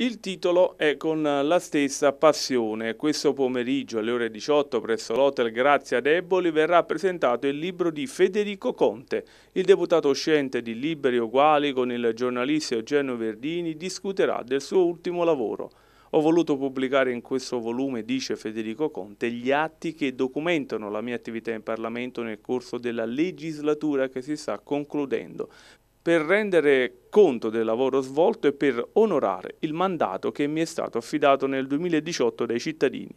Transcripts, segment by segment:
Il titolo è con la stessa passione. Questo pomeriggio alle ore 18 presso l'Hotel Grazia Deboli verrà presentato il libro di Federico Conte. Il deputato uscente di Liberi Uguali con il giornalista Eugenio Verdini discuterà del suo ultimo lavoro. Ho voluto pubblicare in questo volume, dice Federico Conte, gli atti che documentano la mia attività in Parlamento nel corso della legislatura che si sta concludendo, per rendere conto del lavoro svolto e per onorare il mandato che mi è stato affidato nel 2018 dai cittadini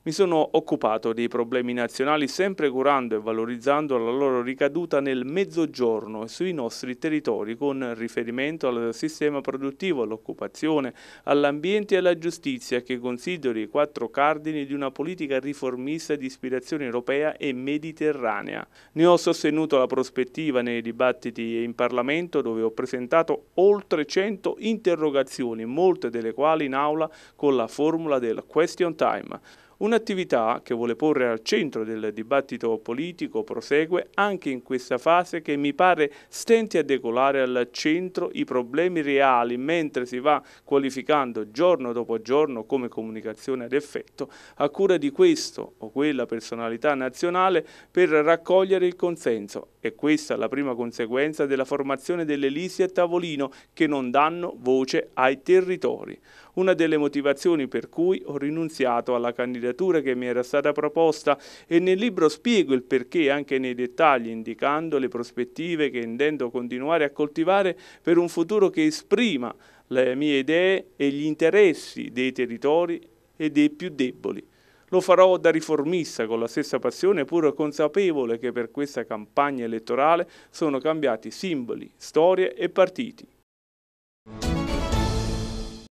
mi sono occupato dei problemi nazionali sempre curando e valorizzando la loro ricaduta nel mezzogiorno e sui nostri territori con riferimento al sistema produttivo, all'occupazione, all'ambiente e alla giustizia che considero i quattro cardini di una politica riformista di ispirazione europea e mediterranea. Ne ho sostenuto la prospettiva nei dibattiti in Parlamento dove ho presentato oltre 100 interrogazioni, molte delle quali in aula con la formula del question time. Un'attività che vuole porre al centro del dibattito politico prosegue anche in questa fase che mi pare stenti a decolare al centro i problemi reali mentre si va qualificando giorno dopo giorno come comunicazione ad effetto a cura di questo o quella personalità nazionale per raccogliere il consenso e questa è la prima conseguenza della formazione delle lisi a tavolino che non danno voce ai territori. Una delle motivazioni per cui ho rinunziato alla candidatura candidatura che mi era stata proposta e nel libro spiego il perché anche nei dettagli, indicando le prospettive che intendo continuare a coltivare per un futuro che esprima le mie idee e gli interessi dei territori e dei più deboli. Lo farò da riformista con la stessa passione, pur consapevole che per questa campagna elettorale sono cambiati simboli, storie e partiti.